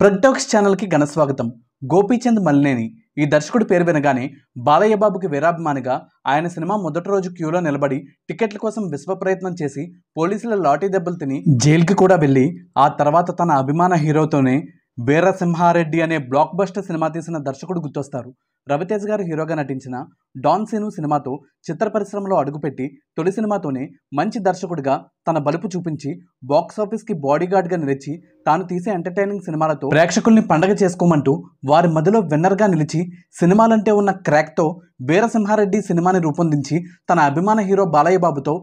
ప్రొడ్టాక్స్ ఛానల్కి ఘనస్వాగతం గోపీచంద్ మల్లేని ఈ దర్శకుడి పేరు వినగానే బాలయ్య బాబుకి వీరాభిమానిగా ఆయన సినిమా మొదటి రోజు క్యూలో నిలబడి టికెట్ల కోసం విశ్వ ప్రయత్నం చేసి పోలీసుల లాఠీ దెబ్బలు తిని జైలుకి కూడా వెళ్ళి ఆ తర్వాత తన అభిమాన హీరోతోనే వీరసింహారెడ్డి అనే బ్లాక్ బస్టర్ సినిమా తీసిన దర్శకుడు గుర్తొస్తారు రవితేజ్ గారు హీరోగా నటించిన డాన్ సీను సినిమాతో చిత్ర పరిశ్రమలో అడుగుపెట్టి తొలి సినిమాతోనే మంచి దర్శకుడిగా తన బలుపు చూపించి బాక్సాఫీస్కి బాడీగార్డ్గా నిలిచి తాను తీసే ఎంటర్టైనింగ్ సినిమాలతో ప్రేక్షకుల్ని పండగ చేసుకోమంటూ వారి మధ్యలో విన్నర్గా నిలిచి సినిమాలంటే ఉన్న క్రాక్తో వీరసింహారెడ్డి సినిమాని రూపొందించి తన అభిమాన హీరో బాలయ్య బాబుతో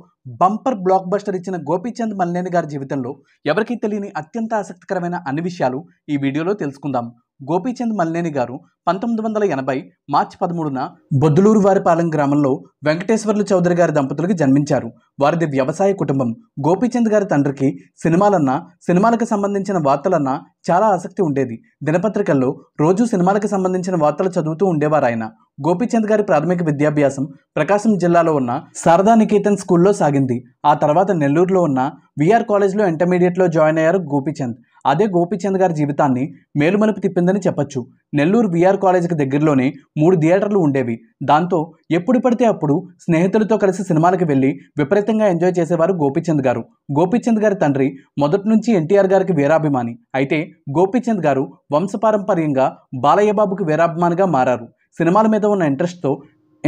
బంపర్ బ్లాక్ బస్టర్ ఇచ్చిన గోపీచంద్ మల్లేని గారి జీవితంలో ఎవరికీ తెలియని అత్యంత ఆసక్తికరమైన అన్ని విషయాలు ఈ వీడియోలో తెలుసుకుందాం గోపీచంద్ మల్లేని గారు పంతొమ్మిది వందల ఎనభై మార్చి పదమూడున బొద్దులూరు వారిపాలెం గ్రామంలో వెంకటేశ్వర్లు చౌదరి గారి దంపతులకి జన్మించారు వారిది వ్యవసాయ కుటుంబం గోపీచంద్ గారి తండ్రికి సినిమాలన్నా సినిమాలకు సంబంధించిన వార్తలన్నా చాలా ఆసక్తి ఉండేది దినపత్రికల్లో రోజు సినిమాలకు సంబంధించిన వార్తలు చదువుతూ ఉండేవారు ఆయన గోపీచంద్ గారి ప్రాథమిక విద్యాభ్యాసం ప్రకాశం జిల్లాలో ఉన్న శారదా నికేతన్ స్కూల్లో సాగింది ఆ తర్వాత నెల్లూరులో ఉన్న విఆర్ కాలేజ్లో ఇంటర్మీడియట్లో జాయిన్ అయ్యారు గోపీచంద్ అదే గోపీచంద్ గారి జీవితాన్ని మేలుమలుపు తిప్పిందని చెప్పొచ్చు నెల్లూరు బీఆర్ కాలేజీకి దగ్గరలోనే మూడు థియేటర్లు ఉండేవి దాంతో ఎప్పుడు పడితే అప్పుడు స్నేహితులతో కలిసి సినిమాలకు వెళ్ళి విపరీతంగా ఎంజాయ్ చేసేవారు గోపీచంద్ గారు గోపీచంద్ గారి తండ్రి మొదటి నుంచి ఎన్టీఆర్ గారికి వీరాభిమాని అయితే గోపీచంద్ గారు వంశపారంపర్యంగా బాలయ్యబాబుకి వీరాభిమానిగా మారారు సినిమాల మీద ఉన్న ఇంట్రెస్ట్తో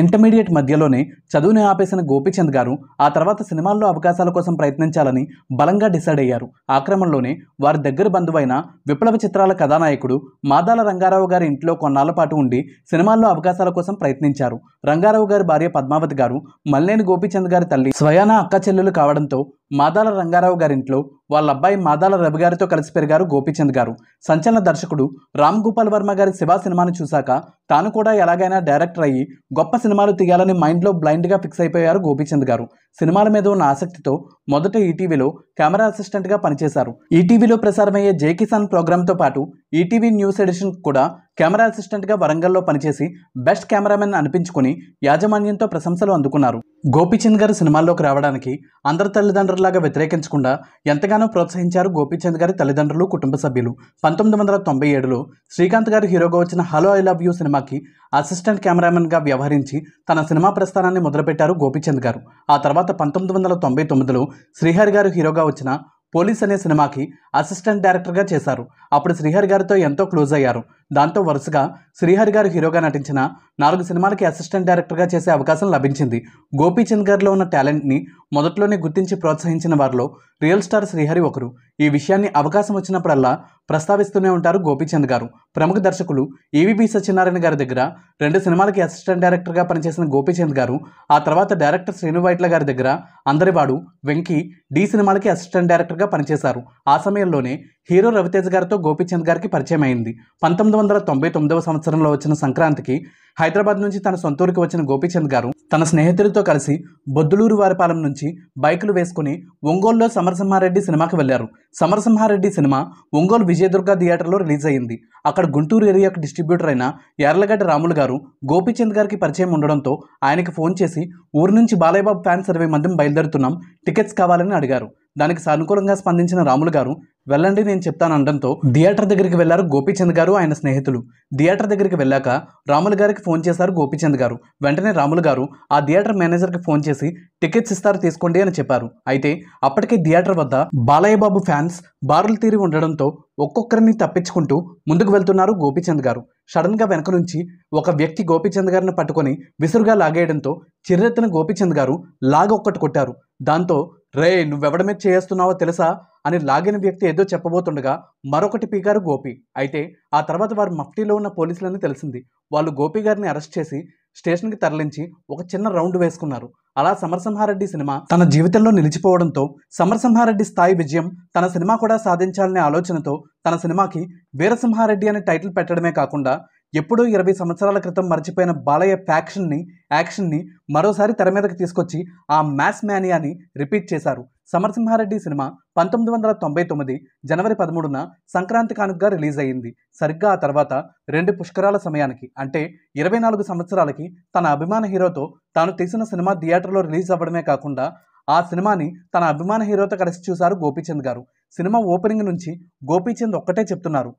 ఇంటర్మీడియట్ మధ్యలోనే చదువుని ఆపేసిన గోపీచంద్ గారు ఆ తర్వాత సినిమాల్లో అవకాశాల కోసం ప్రయత్నించాలని బలంగా డిసైడ్ అయ్యారు ఆ క్రమంలోనే వారి దగ్గర బంధువైన విప్లవ చిత్రాల కథానాయకుడు మాదాల రంగారావు గారి ఇంట్లో కొన్నాళ్ల పాటు ఉండి సినిమాల్లో అవకాశాల కోసం ప్రయత్నించారు రంగారావు గారి భార్య పద్మావతి గారు మల్లేని గోపీచంద్ గారి తల్లి స్వయానా అక్క చెల్లెలు కావడంతో మాదాల రంగారావు గారింట్లో వాళ్ళ అబ్బాయి మాదాల రవి గారితో కలిసి పెరిగారు గోపీచంద్ గారు సంచలన దర్శకుడు రామ్ గోపాల్ వర్మ గారి శివ సినిమాను చూశాక తాను కూడా ఎలాగైనా డైరెక్టర్ అయ్యి గొప్ప సినిమాలు తీయాలని మైండ్లో బ్లైండ్గా ఫిక్స్ అయిపోయారు గోపీచంద్ గారు సినిమాల మీద ఉన్న ఆసక్తితో మొదట ఈటీవీలో కెమెరా అసిస్టెంట్గా పనిచేశారు ఈటీవీలో ప్రసారమయ్యే జే కిసాన్ ప్రోగ్రాంతో పాటు ఈటీవీ న్యూస్ ఎడిషన్ కూడా కెమెరా అసిస్టెంట్గా వరంగల్లో పనిచేసి బెస్ట్ కెమెరామెన్ అనిపించుకుని యాజమాన్యంతో ప్రశంసలు అందుకున్నారు గోపీచంద్ గారు సినిమాల్లోకి రావడానికి అందరి తల్లిదండ్రులాగా వ్యతిరేకించకుండా ఎంతగానో ప్రోత్సహించారు గోపీచంద్ గారి తల్లిదండ్రులు కుటుంబ సభ్యులు పంతొమ్మిది వందల తొంభై ఏడులో శ్రీకాంత్ గారు హీరోగా వచ్చిన హలో ఐ లవ్ యూ సినిమాకి అసిస్టెంట్ కెమెరామెన్గా వ్యవహరించి తన సినిమా ప్రస్థానాన్ని మొదలుపెట్టారు గోపీచంద్ గారు ఆ తర్వాత పంతొమ్మిది వందల తొంభై తొమ్మిదిలో శ్రీహరి గారు హీరోగా వచ్చిన పోలీస్ అనే సినిమాకి అసిస్టెంట్ డైరెక్టర్గా చేశారు అప్పుడు శ్రీహరి గారితో ఎంతో క్లోజ్ అయ్యారు దాంతో వరుసగా శ్రీహరి గారు హీరోగా నటించిన నాలుగు సినిమాలకి అసిస్టెంట్ డైరెక్టర్గా చేసే అవకాశం లభించింది గోపీచంద్ గారిలో ఉన్న టాలెంట్ని మొదట్లోనే గుర్తించి ప్రోత్సహించిన వారిలో రియల్ స్టార్ శ్రీహరి ఒకరు ఈ విషయాన్ని అవకాశం వచ్చినప్పుడల్లా ప్రస్తావిస్తూనే ఉంటారు గోపీచంద్ గారు ప్రముఖ దర్శకులు ఈవీబీ సత్యనారాయణ గారి దగ్గర రెండు సినిమాలకి అసిస్టెంట్ డైరెక్టర్గా పనిచేసిన గోపీచంద్ గారు ఆ తర్వాత డైరెక్టర్ శ్రీను వైట్ల గారి దగ్గర అందరివాడు వెంకీ డి సినిమాలకి అసిస్టెంట్ డైరెక్టర్గా పనిచేశారు ఆ సమయంలోనే హీరో రవితేజ్ గారితో గోపీచంద్ గారికి పరిచయం అయింది పంతొమ్మిది వందల తొంభై తొమ్మిదవ సంవత్సరంలో వచ్చిన సంక్రాంతికి హైదరాబాద్ నుంచి తన సొంతూరుకి వచ్చిన గోపీచంద్ గారు తన స్నేహితులతో కలిసి బొద్దులూరు వారిపాలెం నుంచి బైకులు వేసుకుని ఒంగోలులో సమరసింహారెడ్డి సినిమాకి వెళ్లారు సమరసింహారెడ్డి సినిమా ఒంగోలు విజయదుర్గ థియేటర్లో రిలీజ్ అయింది అక్కడ గుంటూరు ఏరియాకు డిస్ట్రిబ్యూటర్ అయిన యార్లగడ్డ రాములు గారు గోపీచంద్ గారికి పరిచయం ఉండడంతో ఆయనకి ఫోన్ చేసి ఊరు నుంచి బాలయ్యబాబు ఫ్యాన్స్ ఇరవై మంది బయలుదేరుతున్నాం టికెట్స్ కావాలని అడిగారు దానికి సానుకూలంగా స్పందించిన రాములు గారు వెళ్ళండి నేను చెప్తాను అనడంతో థియేటర్ దగ్గరికి వెళ్లారు గోపీచంద్ గారు ఆయన స్నేహితులు థియేటర్ దగ్గరికి వెళ్ళాక రాములు గారికి ఫోన్ చేశారు గోపీచంద్ గారు వెంటనే రాములు గారు ఆ థియేటర్ మేనేజర్కి ఫోన్ చేసి టికెట్స్ ఇస్తారు తీసుకోండి అని చెప్పారు అయితే అప్పటికే థియేటర్ వద్ద బాలయ్య బాబు ఫ్యాన్స్ బారులు తీరి ఉండడంతో ఒక్కొక్కరిని తప్పించుకుంటూ ముందుకు వెళ్తున్నారు గోపీచంద్ గారు సడన్గా వెనక నుంచి ఒక వ్యక్తి గోపీచంద్ గారిని పట్టుకొని విసురుగా లాగేయడంతో చిరెత్తిన గోపీచంద్ గారు లాగ ఒక్కటి కొట్టారు దాంతో రే నువ్వెవడమే మీద చేస్తున్నావో తెలుసా అని లాగిన వ్యక్తి ఏదో చెప్పబోతుండగా మరొకటి పీగారు గోపి అయితే ఆ తర్వాత వారు మఫ్టీలో ఉన్న పోలీసులని తెలిసింది వాళ్ళు గోపి గారిని అరెస్ట్ చేసి స్టేషన్కి తరలించి ఒక చిన్న రౌండ్ వేసుకున్నారు అలా సమరసింహారెడ్డి సినిమా తన జీవితంలో నిలిచిపోవడంతో సమరసింహారెడ్డి స్థాయి విజయం తన సినిమా కూడా సాధించాలనే ఆలోచనతో తన సినిమాకి వీరసింహారెడ్డి అనే టైటిల్ పెట్టడమే కాకుండా ఎప్పుడో ఇరవై సంవత్సరాల క్రితం మర్చిపోయిన బాలయ్య ఫ్యాక్షన్ని యాక్షన్ని మరోసారి తెర మీదకి తీసుకొచ్చి ఆ మ్యాథ్స్ మ్యానియాని రిపీట్ చేశారు సమరసింహారెడ్డి సినిమా పంతొమ్మిది వందల తొంభై తొమ్మిది జనవరి పదమూడున సంక్రాంతి కానుకగా రిలీజ్ అయ్యింది సరిగ్గా ఆ తర్వాత రెండు పుష్కరాల సమయానికి అంటే ఇరవై నాలుగు సంవత్సరాలకి తన అభిమాన హీరోతో తాను తీసిన సినిమా థియేటర్లో రిలీజ్ అవ్వడమే కాకుండా ఆ సినిమాని తన అభిమాన హీరోతో కలిసి చూశారు గోపీచంద్ గారు సినిమా ఓపెనింగ్ నుంచి గోపీచంద్ ఒక్కటే చెప్తున్నారు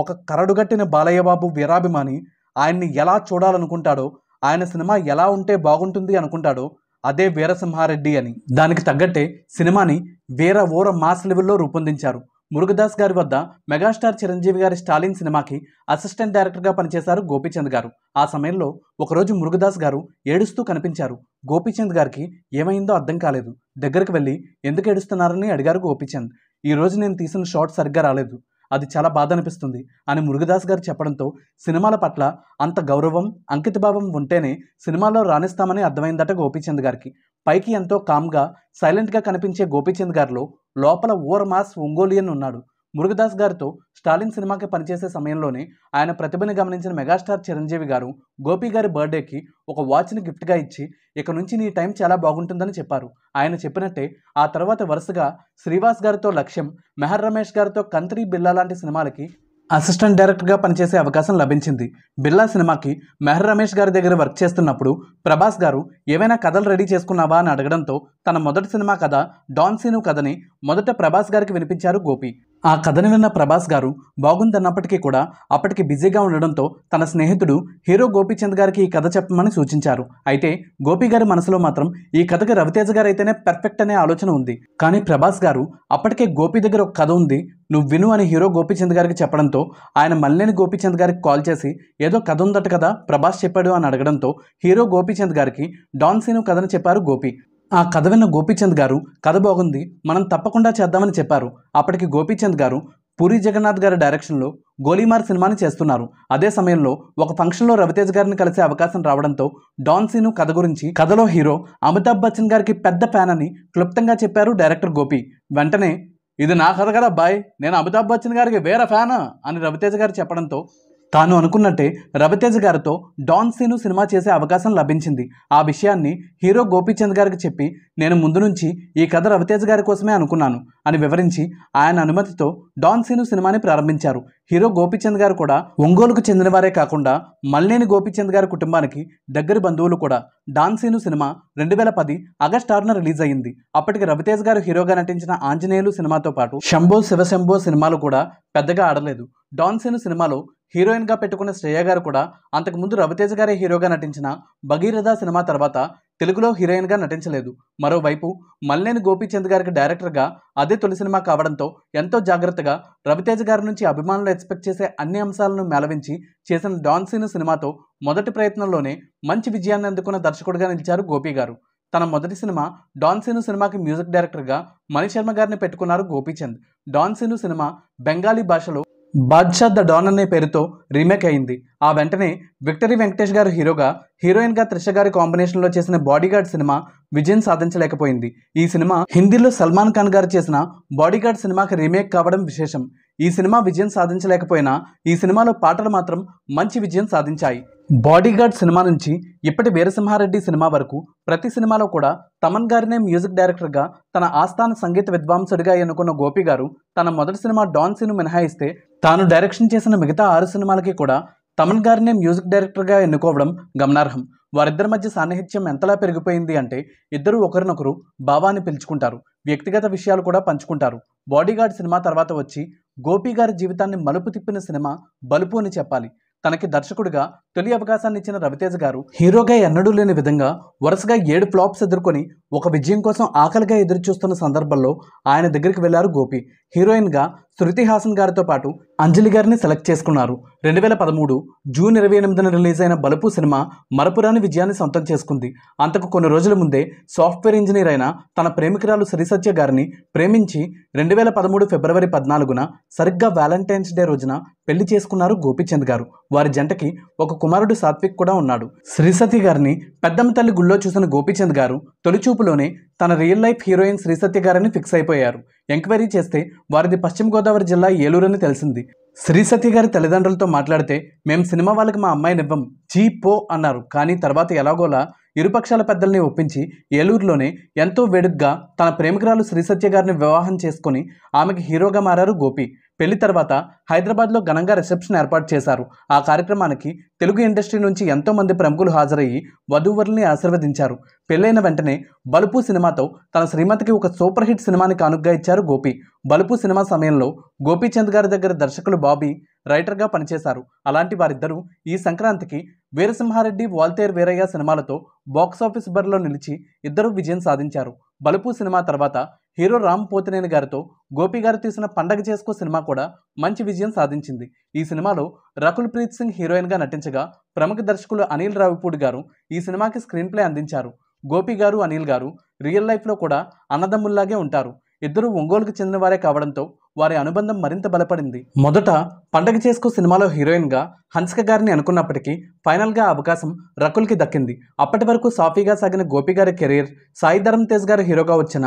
ఒక కరడుగట్టిన బాలయ్యబాబు వీరాభిమాని ఆయన్ని ఎలా చూడాలనుకుంటాడో ఆయన సినిమా ఎలా ఉంటే బాగుంటుంది అనుకుంటాడో అదే వీరసింహారెడ్డి అని దానికి తగ్గట్టే సినిమాని వీర ఓర మాస్ లెవెల్లో రూపొందించారు మురుగదాస్ గారి వద్ద మెగాస్టార్ చిరంజీవి గారి స్టాలిన్ సినిమాకి అసిస్టెంట్ డైరెక్టర్గా పనిచేశారు గోపీచంద్ గారు ఆ సమయంలో ఒకరోజు మురుగదాస్ గారు ఏడుస్తూ కనిపించారు గోపీచంద్ గారికి ఏమైందో అర్థం కాలేదు దగ్గరికి వెళ్ళి ఎందుకు ఏడుస్తున్నారని అడిగారు గోపీచంద్ ఈ రోజు నేను తీసిన షాట్ సరిగ్గా రాలేదు అది చాలా బాధ అనిపిస్తుంది అని మురుగదాస్ గారు చెప్పడంతో సినిమాల పట్ల అంత గౌరవం అంకితభావం ఉంటేనే సినిమాలో రాణిస్తామని అర్థమైందట గోపీచంద్ గారికి పైకి ఎంతో కామ్గా సైలెంట్గా కనిపించే గోపీచంద్ గారిలో లోపల ఓర్ మాస్ ఒంగోలియన్ ఉన్నాడు మురుగదాస్ గారితో స్టాలిన్ సినిమాకి పనిచేసే సమయంలోనే ఆయన ప్రతిభను గమనించిన మెగాస్టార్ చిరంజీవి గారు గోపి గారి బర్త్డేకి ఒక వాచ్ని గిఫ్ట్గా ఇచ్చి ఇక నుంచి నీ టైం చాలా బాగుంటుందని చెప్పారు ఆయన చెప్పినట్టే ఆ తర్వాత వరుసగా శ్రీవాస్ గారితో లక్ష్యం మెహర్ రమేష్ గారితో కంత్రి బిల్లా లాంటి సినిమాలకి అసిస్టెంట్ డైరెక్టర్గా పనిచేసే అవకాశం లభించింది బిర్లా సినిమాకి మెహర్ రమేష్ గారి దగ్గర వర్క్ చేస్తున్నప్పుడు ప్రభాస్ గారు ఏవైనా కథలు రెడీ చేసుకున్నావా అని అడగడంతో తన మొదటి సినిమా కథ డాన్సీను కథని మొదట ప్రభాస్ గారికి వినిపించారు గోపి ఆ కథను విన్న ప్రభాస్ గారు బాగుందన్నప్పటికీ కూడా అప్పటికి బిజీగా ఉండడంతో తన స్నేహితుడు హీరో గోపీచంద్ గారికి ఈ కథ చెప్పమని సూచించారు అయితే గోపి గారి మనసులో మాత్రం ఈ కథకి రవితేజ గారు అయితేనే పెర్ఫెక్ట్ అనే ఆలోచన ఉంది కానీ ప్రభాస్ గారు అప్పటికే గోపి దగ్గర ఒక కథ ఉంది నువ్వు విను అని హీరో గోపీచంద్ గారికి చెప్పడంతో ఆయన మల్లేని గోపీచంద్ గారికి కాల్ చేసి ఏదో కథ ఉందట కదా ప్రభాస్ చెప్పాడు అని అడగడంతో హీరో గోపీచంద్ గారికి డాన్ సీను కథను చెప్పారు గోపి ఆ కథ విన్న గోపీచంద్ గారు కథ బాగుంది మనం తప్పకుండా చేద్దామని చెప్పారు అప్పటికి గోపీచంద్ గారు పూరి జగన్నాథ్ గారి డైరెక్షన్లో గోలీమార్ సినిమాని చేస్తున్నారు అదే సమయంలో ఒక ఫంక్షన్లో రవితేజ్ గారిని కలిసే అవకాశం రావడంతో డాన్ సీను కథ గురించి కథలో హీరో అమితాబ్ బచ్చన్ గారికి పెద్ద ఫ్యాన్ అని క్లుప్తంగా చెప్పారు డైరెక్టర్ గోపి వెంటనే ఇది నా కథ కదా బాయ్ నేను అమితాబ్ బచ్చన్ గారికి వేరే ఫ్యానా అని రవితేజ్ గారు చెప్పడంతో తాను అనుకున్నట్టే రవితేజ్ గారితో డాన్ సీను సినిమా చేసే అవకాశం లభించింది ఆ విషయాన్ని హీరో గోపీచంద్ గారికి చెప్పి నేను ముందు నుంచి ఈ కథ రవితేజ్ గారి కోసమే అనుకున్నాను అని వివరించి ఆయన అనుమతితో డాన్ సీను సినిమాని ప్రారంభించారు హీరో గోపీచంద్ గారు కూడా ఒంగోలుకు చెందినవారే కాకుండా మల్లేని గోపీచంద్ గారి కుటుంబానికి దగ్గరి బంధువులు కూడా డాన్ సీను సినిమా రెండు వేల పది ఆగస్ట్ ఆరున రిలీజ్ అయ్యింది అప్పటికి రవితేజ్ గారు హీరోగా నటించిన ఆంజనేయులు సినిమాతో పాటు శంభో శివశంభో సినిమాలు కూడా పెద్దగా ఆడలేదు సీను సినిమాలో హీరోయిన్గా పెట్టుకున్న శ్రేయ గారు కూడా అంతకుముందు రవితేజ గారే హీరోగా నటించిన భగీరథ సినిమా తర్వాత తెలుగులో హీరోయిన్గా నటించలేదు మరోవైపు మల్లేని గోపీచంద్ గారికి డైరెక్టర్గా అదే తొలి సినిమా కావడంతో ఎంతో జాగ్రత్తగా రవితేజ గారి నుంచి అభిమానులు ఎక్స్పెక్ట్ చేసే అన్ని అంశాలను మేళవించి చేసిన డాన్ సినిమాతో మొదటి ప్రయత్నంలోనే మంచి విజయాన్ని అందుకున్న దర్శకుడిగా నిలిచారు గోపి గారు తన మొదటి సినిమా డాన్ సీను సినిమాకి మ్యూజిక్ డైరెక్టర్గా మణిశర్మ గారిని పెట్టుకున్నారు గోపీచంద్ డాన్ సీను సినిమా బెంగాలీ భాషలో బాద్షా ద డాన్ అనే పేరుతో రీమేక్ అయింది ఆ వెంటనే విక్టరీ వెంకటేష్ గారు హీరోగా హీరోయిన్గా త్రిష గారి కాంబినేషన్లో చేసిన బాడీగార్డ్ సినిమా విజయం సాధించలేకపోయింది ఈ సినిమా హిందీలో సల్మాన్ ఖాన్ గారు చేసిన బాడీగార్డ్ సినిమాకి రీమేక్ కావడం విశేషం ఈ సినిమా విజయం సాధించలేకపోయినా ఈ సినిమాలో పాటలు మాత్రం మంచి విజయం సాధించాయి బాడీగార్డ్ సినిమా నుంచి ఇప్పటి వీరసింహారెడ్డి సినిమా వరకు ప్రతి సినిమాలో కూడా తమన్ గారినే మ్యూజిక్ డైరెక్టర్గా తన ఆస్థాన సంగీత విద్వాంసుడిగా ఎన్నుకున్న గోపి గారు తన మొదటి సినిమా డాన్ సీను మినహాయిస్తే తాను డైరెక్షన్ చేసిన మిగతా ఆరు సినిమాలకి కూడా తమన్ గారినే మ్యూజిక్ డైరెక్టర్గా ఎన్నుకోవడం గమనార్హం వారిద్దరి మధ్య సాన్నిహిత్యం ఎంతలా పెరిగిపోయింది అంటే ఇద్దరు ఒకరినొకరు బావా పిలుచుకుంటారు వ్యక్తిగత విషయాలు కూడా పంచుకుంటారు బాడీగార్డ్ సినిమా తర్వాత వచ్చి గోపి గారి జీవితాన్ని మలుపు తిప్పిన సినిమా బలుపు అని చెప్పాలి తనకి దర్శకుడిగా తొలి అవకాశాన్ని ఇచ్చిన రవితేజ గారు హీరోగా ఎన్నడూ లేని విధంగా వరుసగా ఏడు ఫ్లాప్స్ ఎదుర్కొని ఒక విజయం కోసం ఆకలిగా ఎదురుచూస్తున్న సందర్భంలో ఆయన దగ్గరికి వెళ్లారు గోపి హీరోయిన్గా శృతి హాసన్ గారితో పాటు అంజలి గారిని సెలెక్ట్ చేసుకున్నారు రెండు వేల పదమూడు జూన్ ఇరవై ఎనిమిదిన రిలీజ్ అయిన బలుపు సినిమా మరపురాని విజయాన్ని సొంతం చేసుకుంది అంతకు కొన్ని రోజుల ముందే సాఫ్ట్వేర్ ఇంజనీర్ అయిన తన ప్రేమికురాలు సరిసత్య గారిని ప్రేమించి రెండు వేల పదమూడు ఫిబ్రవరి పద్నాలుగున సరిగ్గా వ్యాలంటైన్స్ డే రోజున పెళ్లి చేసుకున్నారు గోపిచంద్ గారు వారి జంటకి ఒక కుమారుడు సాత్విక్ కూడా ఉన్నాడు శ్రీసతి గారిని పెద్దమ్మ తల్లి గుళ్ళో చూసిన గోపిచంద్ గారు తొలిచూపులోనే తన రియల్ లైఫ్ హీరోయిన్ శ్రీసత్య గారిని ఫిక్స్ అయిపోయారు ఎంక్వైరీ చేస్తే వారిది పశ్చిమ గోదావరి జిల్లా ఏలూరని తెలిసింది సతి గారి తల్లిదండ్రులతో మాట్లాడితే మేము సినిమా వాళ్ళకి మా అమ్మాయినివ్వం చీ పో అన్నారు కానీ తర్వాత ఎలాగోలా ఇరుపక్షాల పెద్దల్ని ఒప్పించి ఏలూరులోనే ఎంతో వేడుగ్గా తన ప్రేమికురాలు శ్రీసత్య గారిని వివాహం చేసుకుని ఆమెకి హీరోగా మారారు గోపి పెళ్లి తర్వాత హైదరాబాద్లో ఘనంగా రిసెప్షన్ ఏర్పాటు చేశారు ఆ కార్యక్రమానికి తెలుగు ఇండస్ట్రీ నుంచి ఎంతోమంది ప్రముఖులు హాజరయ్యి వధూవరుల్ని ఆశీర్వదించారు పెళ్ళైన వెంటనే బలుపు సినిమాతో తన శ్రీమతికి ఒక సూపర్ హిట్ సినిమాని కానుగ్గా ఇచ్చారు గోపి బలుపు సినిమా సమయంలో గోపీచంద్ గారి దగ్గర దర్శకులు బాబీ రైటర్గా పనిచేశారు అలాంటి వారిద్దరూ ఈ సంక్రాంతికి వీరసింహారెడ్డి వాల్తేర్ వీరయ్య సినిమాలతో బాక్సాఫీస్ బరిలో నిలిచి ఇద్దరు విజయం సాధించారు బలుపు సినిమా తర్వాత హీరో రామ్ పోతినేని గారితో గోపి గారు తీసిన పండగ చేసుకో సినిమా కూడా మంచి విజయం సాధించింది ఈ సినిమాలో రకుల్ ప్రీత్ సింగ్ హీరోయిన్గా నటించగా ప్రముఖ దర్శకులు అనిల్ రావిపూడి గారు ఈ సినిమాకి స్క్రీన్ ప్లే అందించారు గోపి గారు అనిల్ గారు రియల్ లైఫ్లో కూడా అన్నదమ్ముల్లాగే ఉంటారు ఇద్దరు ఒంగోలుకు చెందినవారే కావడంతో వారి అనుబంధం మరింత బలపడింది మొదట పండగ చేసుకో సినిమాలో హీరోయిన్గా హన్సిక గారిని అనుకున్నప్పటికీ ఫైనల్గా అవకాశం రకుల్కి దక్కింది అప్పటి వరకు సాఫీగా సాగిన గోపి గారి కెరీర్ సాయి తేజ్ గారి హీరోగా వచ్చిన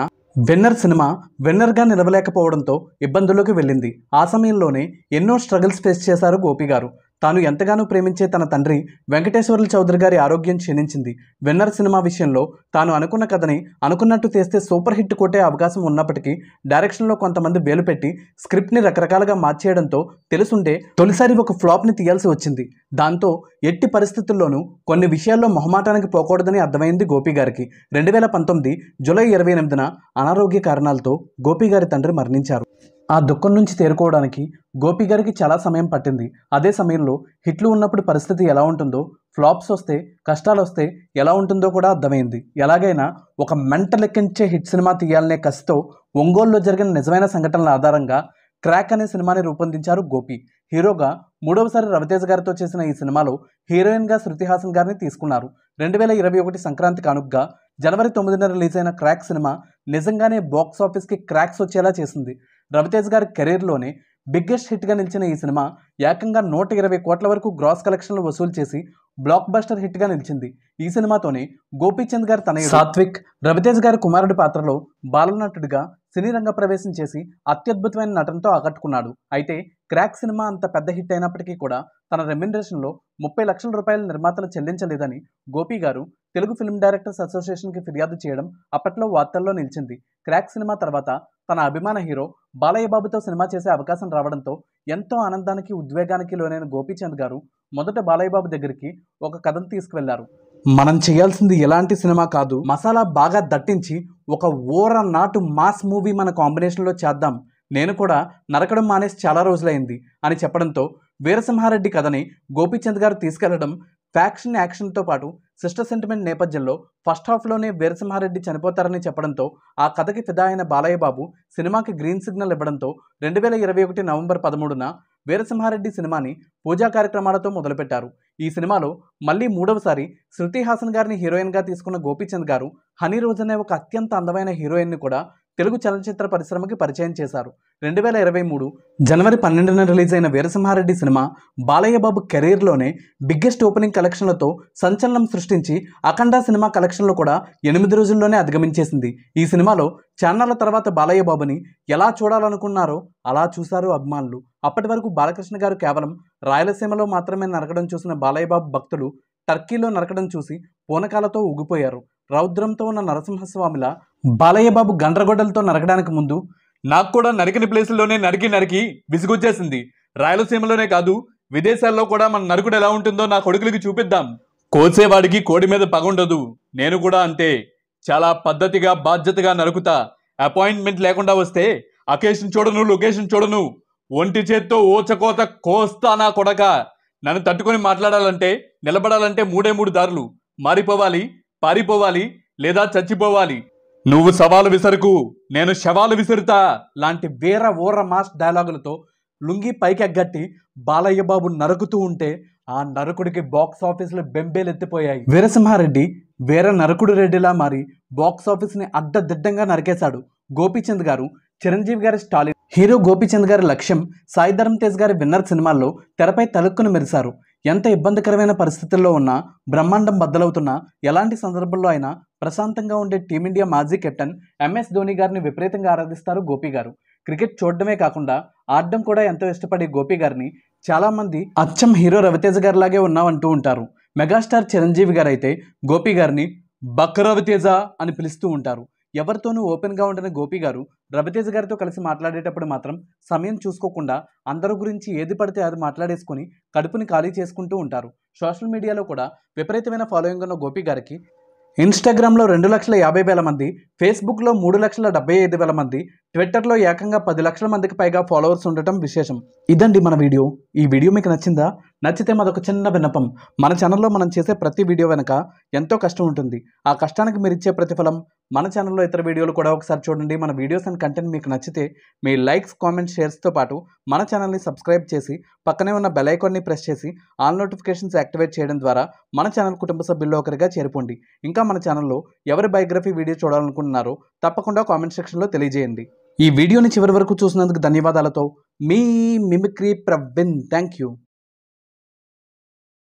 విన్నర్ సినిమా విన్నర్గా నిలవలేకపోవడంతో ఇబ్బందుల్లోకి వెళ్ళింది ఆ సమయంలోనే ఎన్నో స్ట్రగుల్స్ ఫేస్ చేశారు గోపి గారు తాను ఎంతగానో ప్రేమించే తన తండ్రి వెంకటేశ్వర్లు చౌదరి గారి ఆరోగ్యం క్షీణించింది విన్నర్ సినిమా విషయంలో తాను అనుకున్న కథని అనుకున్నట్టు చేస్తే సూపర్ హిట్ కొట్టే అవకాశం ఉన్నప్పటికీ డైరెక్షన్లో కొంతమంది వేలు పెట్టి స్క్రిప్ట్ని రకరకాలుగా మార్చేయడంతో తెలుసుంటే తొలిసారి ఒక ఫ్లాప్ని తీయాల్సి వచ్చింది దాంతో ఎట్టి పరిస్థితుల్లోనూ కొన్ని విషయాల్లో మొహమాటానికి పోకూడదని అర్థమైంది గోపి గారికి రెండు వేల పంతొమ్మిది జూలై ఇరవై ఎనిమిదిన అనారోగ్య కారణాలతో గోపి గారి తండ్రి మరణించారు ఆ దుఃఖం నుంచి తేరుకోవడానికి గోపి గారికి చాలా సమయం పట్టింది అదే సమయంలో హిట్లు ఉన్నప్పుడు పరిస్థితి ఎలా ఉంటుందో ఫ్లాప్స్ వస్తే కష్టాలు వస్తే ఎలా ఉంటుందో కూడా అర్థమైంది ఎలాగైనా ఒక మెంట లెక్కించే హిట్ సినిమా తీయాలనే కసితో ఒంగోలులో జరిగిన నిజమైన సంఘటనల ఆధారంగా క్రాక్ అనే సినిమాని రూపొందించారు గోపి హీరోగా మూడవసారి రవితేజ గారితో చేసిన ఈ సినిమాలో హీరోయిన్గా శృతి హాసన్ గారిని తీసుకున్నారు రెండు వేల ఇరవై ఒకటి సంక్రాంతి కానుగ్గా జనవరి తొమ్మిదిన రిలీజ్ అయిన క్రాక్ సినిమా నిజంగానే బాక్స్ ఆఫీస్కి క్రాక్స్ వచ్చేలా చేసింది రవితేజ్ గారి కెరీర్లోనే బిగ్గెస్ట్ హిట్గా నిలిచిన ఈ సినిమా ఏకంగా నూట ఇరవై కోట్ల వరకు గ్రాస్ కలెక్షన్లు వసూలు చేసి బ్లాక్ బస్టర్ హిట్గా నిలిచింది ఈ సినిమాతోనే గోపీచంద్ గారు తన సాత్విక్ రవితేజ్ గారి కుమారుడి పాత్రలో బాలనటుడిగా సినీ రంగ ప్రవేశం చేసి అత్యద్భుతమైన నటనతో ఆకట్టుకున్నాడు అయితే క్రాక్ సినిమా అంత పెద్ద హిట్ అయినప్పటికీ కూడా తన రెమ్యునరేషన్లో ముప్పై లక్షల రూపాయల నిర్మాతలు చెల్లించలేదని గోపి గారు తెలుగు ఫిల్మ్ డైరెక్టర్స్ అసోసియేషన్కి ఫిర్యాదు చేయడం అప్పట్లో వార్తల్లో నిలిచింది క్రాక్ సినిమా తర్వాత తన అభిమాన హీరో బాలయ్య బాబుతో సినిమా చేసే అవకాశం రావడంతో ఎంతో ఆనందానికి ఉద్వేగానికి లోనైన గోపీచంద్ గారు మొదట బాలయ్య బాబు దగ్గరికి ఒక కథను తీసుకువెళ్లారు మనం చేయాల్సింది ఎలాంటి సినిమా కాదు మసాలా బాగా దట్టించి ఒక ఓర నాటు మాస్ మూవీ మన కాంబినేషన్లో చేద్దాం నేను కూడా నరకడం మానేసి చాలా రోజులైంది అని చెప్పడంతో వీరసింహారెడ్డి కథని గోపీచంద్ గారు తీసుకెళ్లడం ఫ్యాక్షన్ యాక్షన్తో పాటు సిస్టర్ సెంటిమెంట్ నేపథ్యంలో ఫస్ట్ హాఫ్లోనే వీరసింహారెడ్డి చనిపోతారని చెప్పడంతో ఆ కథకి ఫిదా అయిన బాలయ్య బాబు సినిమాకి గ్రీన్ సిగ్నల్ ఇవ్వడంతో రెండు వేల ఇరవై ఒకటి నవంబర్ పదమూడున వీరసింహారెడ్డి సినిమాని పూజా కార్యక్రమాలతో మొదలుపెట్టారు ఈ సినిమాలో మళ్ళీ మూడవసారి శృతి హాసన్ గారిని హీరోయిన్గా తీసుకున్న గోపీచంద్ గారు హనీ రోజ్ అనే ఒక అత్యంత అందమైన హీరోయిన్ని కూడా తెలుగు చలనచిత్ర పరిశ్రమకి పరిచయం చేశారు రెండు వేల ఇరవై మూడు జనవరి పన్నెండున రిలీజ్ అయిన వీరసింహారెడ్డి సినిమా బాలయ్య బాబు కెరీర్లోనే బిగ్గెస్ట్ ఓపెనింగ్ కలెక్షన్లతో సంచలనం సృష్టించి అఖండ సినిమా కలెక్షన్లు కూడా ఎనిమిది రోజుల్లోనే అధిగమించేసింది ఈ సినిమాలో చాన్నాళ్ళ తర్వాత బాలయ్య బాబుని ఎలా చూడాలనుకున్నారో అలా చూశారు అభిమానులు అప్పటి వరకు బాలకృష్ణ గారు కేవలం రాయలసీమలో మాత్రమే నరకడం చూసిన బాలయ్యబాబు భక్తులు టర్కీలో నరకడం చూసి పూనకాలతో ఉగిపోయారు రౌద్రంతో ఉన్న నరసింహస్వామిలా బాలయ్యబాబు గండ్రగొడ్డలతో నరకడానికి ముందు నాకు కూడా నరికిన ప్లేసుల్లోనే నరికి నరికి విసుగొచ్చేసింది రాయలసీమలోనే కాదు విదేశాల్లో కూడా మన నరుకుడు ఎలా ఉంటుందో నా కొడుకులకి చూపిద్దాం కోసేవాడికి కోడి మీద పగుండదు నేను కూడా అంతే చాలా పద్ధతిగా బాధ్యతగా నరుకుతా అపాయింట్మెంట్ లేకుండా వస్తే అకేషన్ చూడను లొకేషన్ చూడను ఒంటి చేత్తో ఓచకోత కోస్తానా కొడక నన్ను తట్టుకొని మాట్లాడాలంటే నిలబడాలంటే మూడే మూడు దారులు మారిపోవాలి పారిపోవాలి లేదా చచ్చిపోవాలి నువ్వు సవాలు విసరుకు నేను శవాలు విసురుతా లాంటి వేర ఓర మాస్ డైలాగులతో లుంగి పైకెగ్గట్టి బాలయ్య బాబు నరుకుతూ ఉంటే ఆ నరకుడికి బాక్స్ ఆఫీసులో బెంబేలు ఎత్తిపోయాయి వీరసింహారెడ్డి వేరే నరకుడు రెడ్డిలా మారి బాక్స్ ఆఫీస్ని అడ్డదిడ్డంగా నరికేశాడు గోపీచంద్ గారు చిరంజీవి గారి స్టాలిన్ హీరో గోపీచంద్ గారి లక్ష్యం ధరమ్ తేజ్ గారి విన్నర్ సినిమాల్లో తెరపై తలుక్కును మెరిశారు ఎంత ఇబ్బందికరమైన పరిస్థితుల్లో ఉన్నా బ్రహ్మాండం బద్దలవుతున్నా ఎలాంటి సందర్భంలో అయినా ప్రశాంతంగా ఉండే టీమిండియా మాజీ కెప్టెన్ ఎంఎస్ ధోని గారిని విపరీతంగా ఆరాధిస్తారు గోపి గారు క్రికెట్ చూడడమే కాకుండా ఆడడం కూడా ఎంతో ఇష్టపడే గోపి గారిని చాలామంది అచ్చం హీరో రవితేజ లాగే ఉన్నామంటూ ఉంటారు మెగాస్టార్ చిరంజీవి గారు అయితే గోపి గారిని బక్ రవితేజ అని పిలుస్తూ ఉంటారు ఎవరితోనూ ఓపెన్గా ఉండని గోపి గారు రవితేజ గారితో కలిసి మాట్లాడేటప్పుడు మాత్రం సమయం చూసుకోకుండా అందరి గురించి ఏది పడితే అది మాట్లాడేసుకుని కడుపుని ఖాళీ చేసుకుంటూ ఉంటారు సోషల్ మీడియాలో కూడా విపరీతమైన ఫాలోయింగ్ ఉన్న గోపి గారికి ఇన్స్టాగ్రామ్లో రెండు లక్షల యాభై వేల మంది ఫేస్బుక్లో మూడు లక్షల డెబ్బై ఐదు వేల మంది ట్విట్టర్లో ఏకంగా పది లక్షల మందికి పైగా ఫాలోవర్స్ ఉండటం విశేషం ఇదండి మన వీడియో ఈ వీడియో మీకు నచ్చిందా నచ్చితే మాదొక చిన్న విన్నపం మన ఛానల్లో మనం చేసే ప్రతి వీడియో వెనక ఎంతో కష్టం ఉంటుంది ఆ కష్టానికి మీరు ఇచ్చే ప్రతిఫలం మన ఛానల్లో ఇతర వీడియోలు కూడా ఒకసారి చూడండి మన వీడియోస్ అండ్ కంటెంట్ మీకు నచ్చితే మీ లైక్స్ కామెంట్స్ షేర్స్తో పాటు మన ఛానల్ని సబ్స్క్రైబ్ చేసి పక్కనే ఉన్న బెల్ ఐకాన్ని ప్రెస్ చేసి ఆల్ నోటిఫికేషన్స్ యాక్టివేట్ చేయడం ద్వారా మన ఛానల్ కుటుంబ సభ్యుల్లో ఒకరిగా చేరుకోండి ఇంకా మన ఛానల్లో ఎవరి బయోగ్రఫీ వీడియో చూడాలనుకుంటున్నారో తప్పకుండా కామెంట్ సెక్షన్లో తెలియజేయండి ఈ వీడియోని చివరి వరకు చూసినందుకు ధన్యవాదాలతో మీ మిమిక్రీ ప్రవీణ్ థ్యాంక్ యూ